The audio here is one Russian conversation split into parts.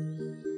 Música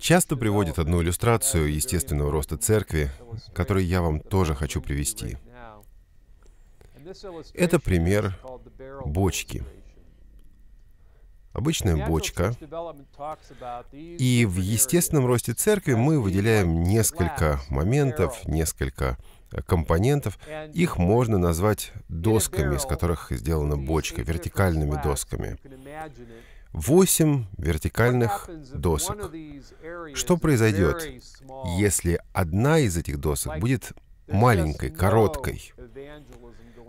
часто приводят одну иллюстрацию естественного роста церкви, которую я вам тоже хочу привести. Это пример бочки. Обычная бочка. И в естественном росте церкви мы выделяем несколько моментов, несколько компонентов. Их можно назвать досками, из которых сделана бочка, вертикальными досками. 8 вертикальных досок. Что произойдет, если одна из этих досок будет маленькой, короткой?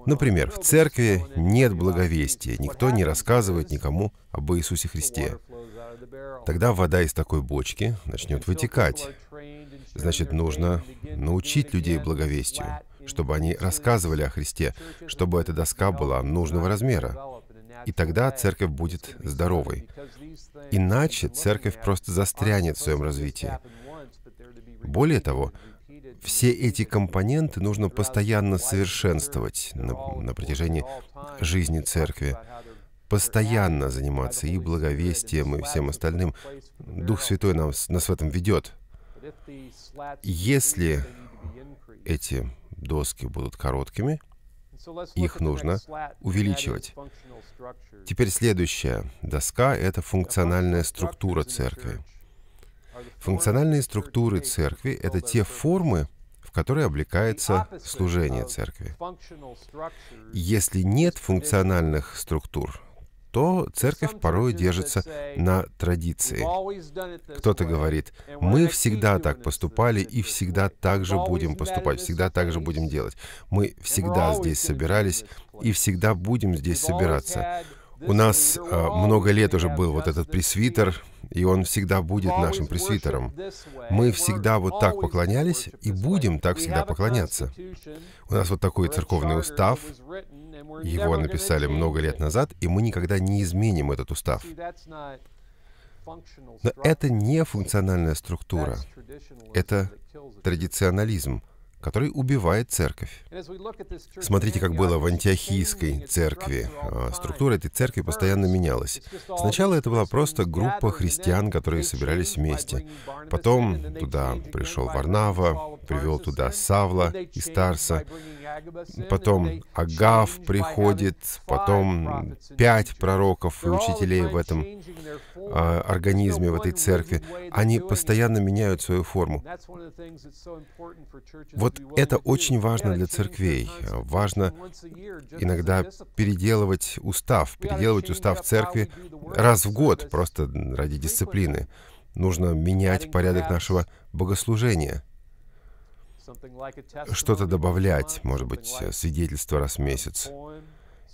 Например, в церкви нет благовестия, никто не рассказывает никому об Иисусе Христе. Тогда вода из такой бочки начнет вытекать. Значит, нужно научить людей благовестию, чтобы они рассказывали о Христе, чтобы эта доска была нужного размера. И тогда церковь будет здоровой. Иначе церковь просто застрянет в своем развитии. Более того, все эти компоненты нужно постоянно совершенствовать на, на протяжении жизни церкви постоянно заниматься и благовестием, и всем остальным. Дух Святой нам, нас в этом ведет. Если эти доски будут короткими, их нужно увеличивать. Теперь следующая доска — это функциональная структура церкви. Функциональные структуры церкви — это те формы, в которые облекается служение церкви. Если нет функциональных структур, то церковь порой держится на традиции. Кто-то говорит, мы всегда так поступали и всегда так же будем поступать, всегда так же будем делать. Мы всегда здесь собирались и всегда будем здесь собираться. У нас э, много лет уже был вот этот пресвитер, и он всегда будет нашим пресвитером. Мы всегда вот так поклонялись и будем так всегда поклоняться. У нас вот такой церковный устав, его написали много лет назад, и мы никогда не изменим этот устав. Но это не функциональная структура, это традиционализм, который убивает церковь. Смотрите, как было в антиохийской церкви. А, структура этой церкви постоянно менялась. Сначала это была просто группа христиан, которые собирались вместе. Потом туда пришел Варнава, привел туда Савла и Старса. Потом Агав приходит, потом пять пророков и учителей в этом э, организме, в этой церкви. Они постоянно меняют свою форму. Вот это очень важно для церквей. Важно иногда переделывать устав, переделывать устав церкви раз в год, просто ради дисциплины. Нужно менять порядок нашего богослужения — что-то добавлять, может быть, свидетельство раз в месяц,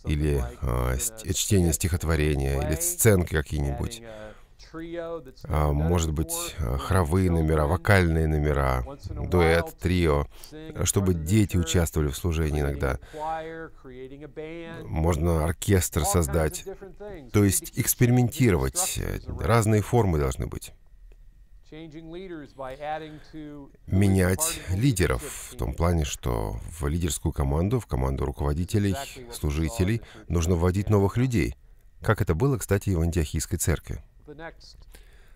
или а, э, чтение стихотворения, или сценки какие-нибудь. А, может быть, э, хоровые номера, вокальные номера, дуэт, трио, чтобы дети участвовали в служении иногда. Можно оркестр создать. То есть экспериментировать. Э, разные формы должны быть менять лидеров в том плане, что в лидерскую команду, в команду руководителей, служителей нужно вводить новых людей, как это было, кстати, и в Антиохийской церкви.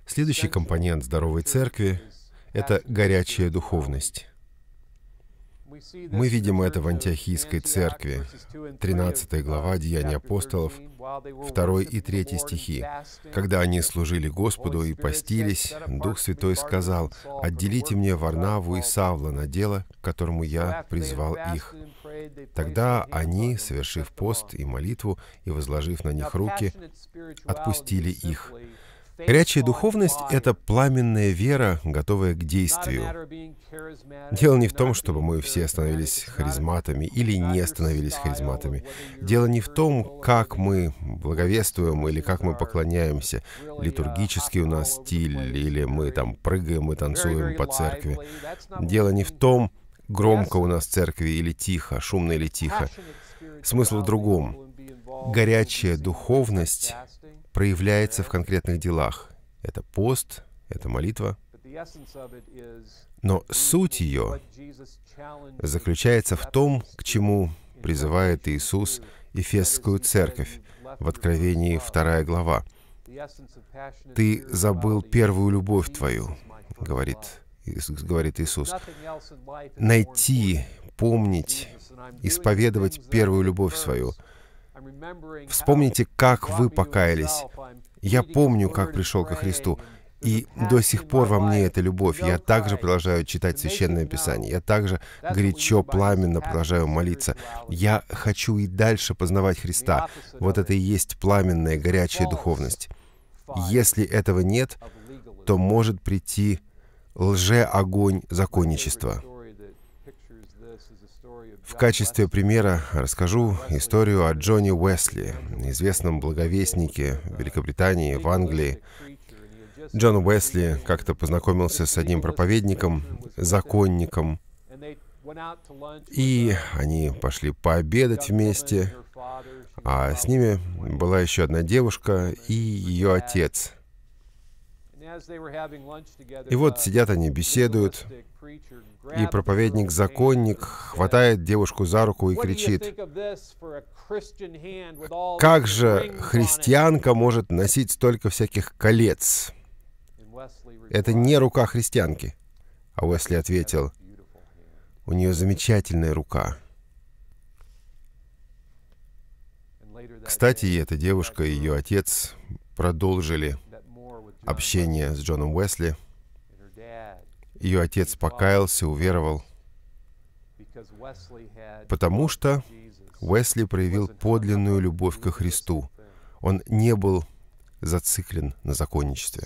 Следующий компонент здоровой церкви — это горячая духовность. Мы видим это в Антиохийской церкви, 13 глава Деяний апостолов, 2 и 3 стихи. Когда они служили Господу и постились, Дух Святой сказал, «Отделите мне Варнаву и Савла на дело, к которому я призвал их». Тогда они, совершив пост и молитву и возложив на них руки, отпустили их. Горячая духовность — это пламенная вера, готовая к действию. Дело не в том, чтобы мы все становились харизматами или не становились харизматами. Дело не в том, как мы благовествуем или как мы поклоняемся, литургический у нас стиль, или мы там прыгаем и танцуем по церкви. Дело не в том, громко у нас в церкви или тихо, шумно или тихо. Смысл в другом. Горячая духовность проявляется в конкретных делах. Это пост, это молитва. Но суть ее заключается в том, к чему призывает Иисус ефесскую церковь в Откровении 2 глава. «Ты забыл первую любовь твою», — говорит, говорит Иисус. Найти, помнить, исповедовать первую любовь свою — Вспомните, как вы покаялись. Я помню, как пришел ко Христу. И до сих пор во мне эта любовь. Я также продолжаю читать Священное Писание. Я также горячо, пламенно продолжаю молиться. Я хочу и дальше познавать Христа. Вот это и есть пламенная, горячая духовность. Если этого нет, то может прийти лже-огонь законничества. В качестве примера расскажу историю о Джонни Уэсли, известном благовестнике в Великобритании, в Англии. Джон Уэсли как-то познакомился с одним проповедником, законником, и они пошли пообедать вместе, а с ними была еще одна девушка и ее отец — и вот uh, сидят они, беседуют, и проповедник-законник хватает девушку за руку и кричит, «Как же христианка может носить столько всяких колец?» Это не рука христианки. А Уэсли ответил, «У нее замечательная рука». Кстати, эта девушка и ее отец продолжили общение с Джоном Уэсли. Ее отец покаялся, уверовал, потому что Уэсли проявил подлинную любовь ко Христу. Он не был зациклен на законничестве.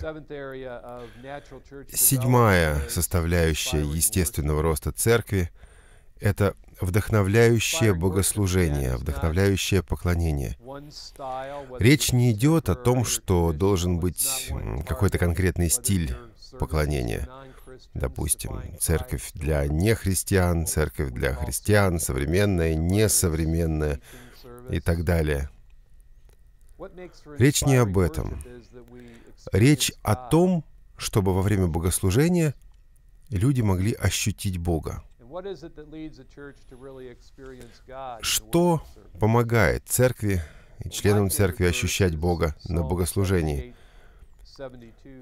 Седьмая составляющая естественного роста церкви — это вдохновляющее богослужение, вдохновляющее поклонение. Речь не идет о том, что должен быть какой-то конкретный стиль поклонения. Допустим, церковь для нехристиан, церковь для христиан, современная, несовременная и так далее. Речь не об этом. Речь о том, чтобы во время богослужения люди могли ощутить Бога. Что помогает церкви и членам церкви ощущать Бога на богослужении?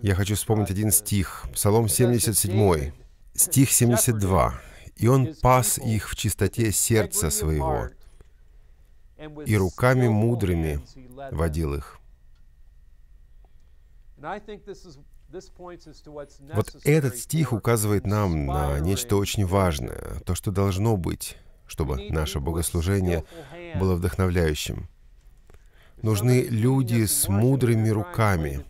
Я хочу вспомнить один стих, Псалом 77, стих 72. «И он пас их в чистоте сердца своего, и руками мудрыми водил их». Вот этот стих указывает нам на нечто очень важное, то, что должно быть, чтобы наше богослужение было вдохновляющим. Нужны люди с мудрыми руками.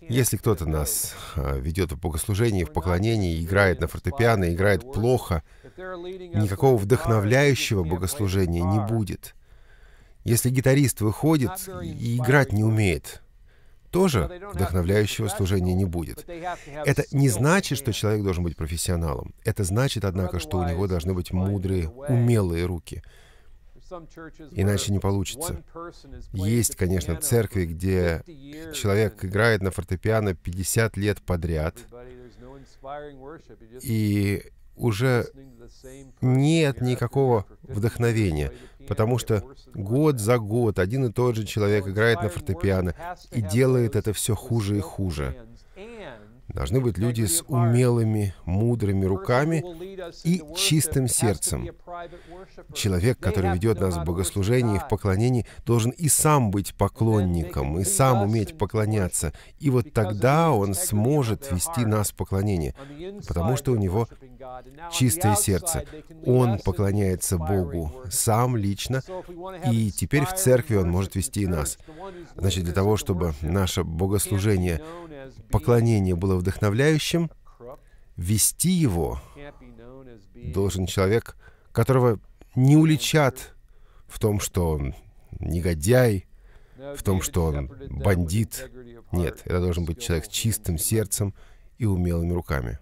Если кто-то нас а, ведет в богослужении, в поклонении, играет на фортепиано, играет плохо, никакого вдохновляющего богослужения не будет. Если гитарист выходит и играть не умеет — тоже вдохновляющего служения не будет. Это не значит, что человек должен быть профессионалом. Это значит, однако, что у него должны быть мудрые, умелые руки. Иначе не получится. Есть, конечно, церкви, где человек играет на фортепиано 50 лет подряд, и уже нет никакого вдохновения, потому что год за год один и тот же человек играет на фортепиано и делает это все хуже и хуже. Должны быть люди с умелыми, мудрыми руками и чистым сердцем. Человек, который ведет нас в богослужении и в поклонении, должен и сам быть поклонником, и сам уметь поклоняться. И вот тогда он сможет вести нас в поклонение, потому что у него чистое сердце. Он поклоняется Богу сам лично, и теперь в церкви он может вести и нас. Значит, для того, чтобы наше богослужение, поклонение было вдохновляющим, вести его должен человек, которого не уличат в том, что он негодяй, в том, что он бандит. Нет, это должен быть человек с чистым сердцем и умелыми руками.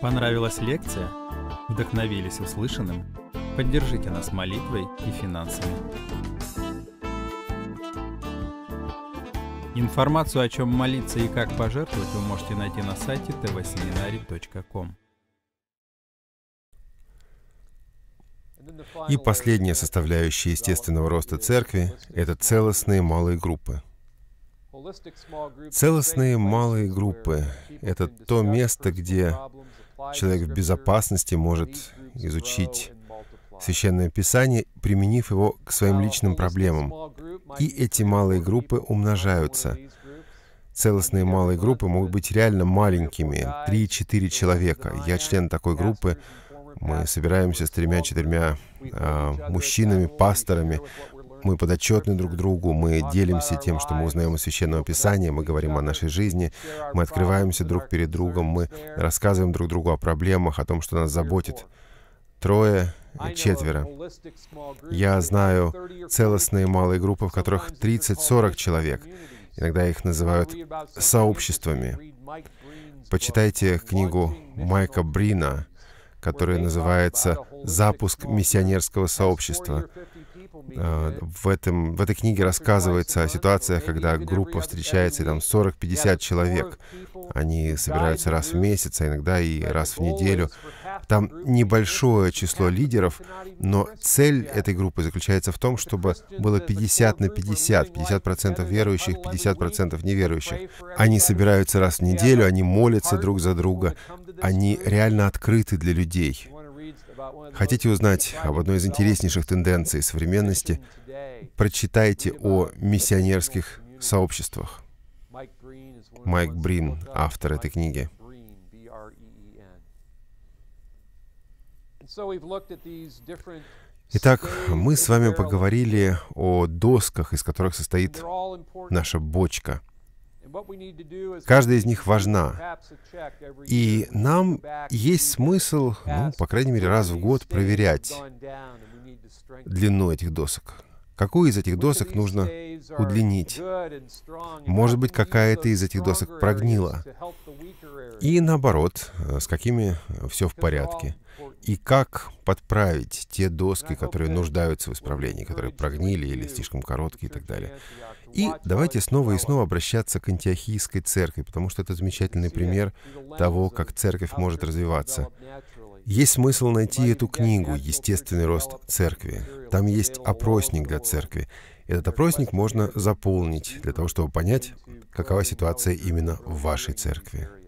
Понравилась лекция? Вдохновились услышанным? Поддержите нас молитвой и финансами. Информацию, о чем молиться и как пожертвовать, вы можете найти на сайте tvseminary.com. И последняя составляющая естественного роста церкви — это целостные малые группы. Целостные малые группы — это то место, где человек в безопасности может изучить Священное Писание, применив его к своим личным проблемам. И эти малые группы умножаются. Целостные малые группы могут быть реально маленькими, 3-4 человека. Я член такой группы, мы собираемся с тремя-четырьмя э, мужчинами, пасторами, мы подотчетны друг другу, мы делимся тем, что мы узнаем из Священного Писания, мы говорим о нашей жизни, мы открываемся друг перед другом, мы рассказываем друг другу о проблемах, о том, что нас заботит. Трое, четверо. Я знаю целостные малые группы, в которых 30-40 человек. Иногда их называют сообществами. Почитайте книгу Майка Брина, которая называется «Запуск миссионерского сообщества». Э, в, этом, в этой книге рассказывается о ситуациях, когда группа встречается, и там 40-50 человек. Они собираются раз в месяц, а иногда и раз в неделю. Там небольшое число лидеров, но цель этой группы заключается в том, чтобы было 50 на 50, 50% верующих, 50% неверующих. Они собираются раз в неделю, они молятся друг за друга, они реально открыты для людей. Хотите узнать об одной из интереснейших тенденций современности? Прочитайте о миссионерских сообществах. Майк Брин, автор этой книги. Итак, мы с вами поговорили о досках, из которых состоит наша бочка — Каждая из них важна. И нам есть смысл, ну, по крайней мере, раз в год проверять длину этих досок. Какую из этих досок нужно удлинить? Может быть, какая-то из этих досок прогнила? И наоборот, э, с какими э, все в порядке? И как подправить те доски, которые нуждаются в исправлении, которые прогнили или слишком короткие и так далее? И давайте снова и снова обращаться к антиохийской церкви, потому что это замечательный пример того, как церковь может развиваться. Есть смысл найти эту книгу «Естественный рост церкви». Там есть опросник для церкви. Этот опросник можно заполнить для того, чтобы понять, какова ситуация именно в вашей церкви.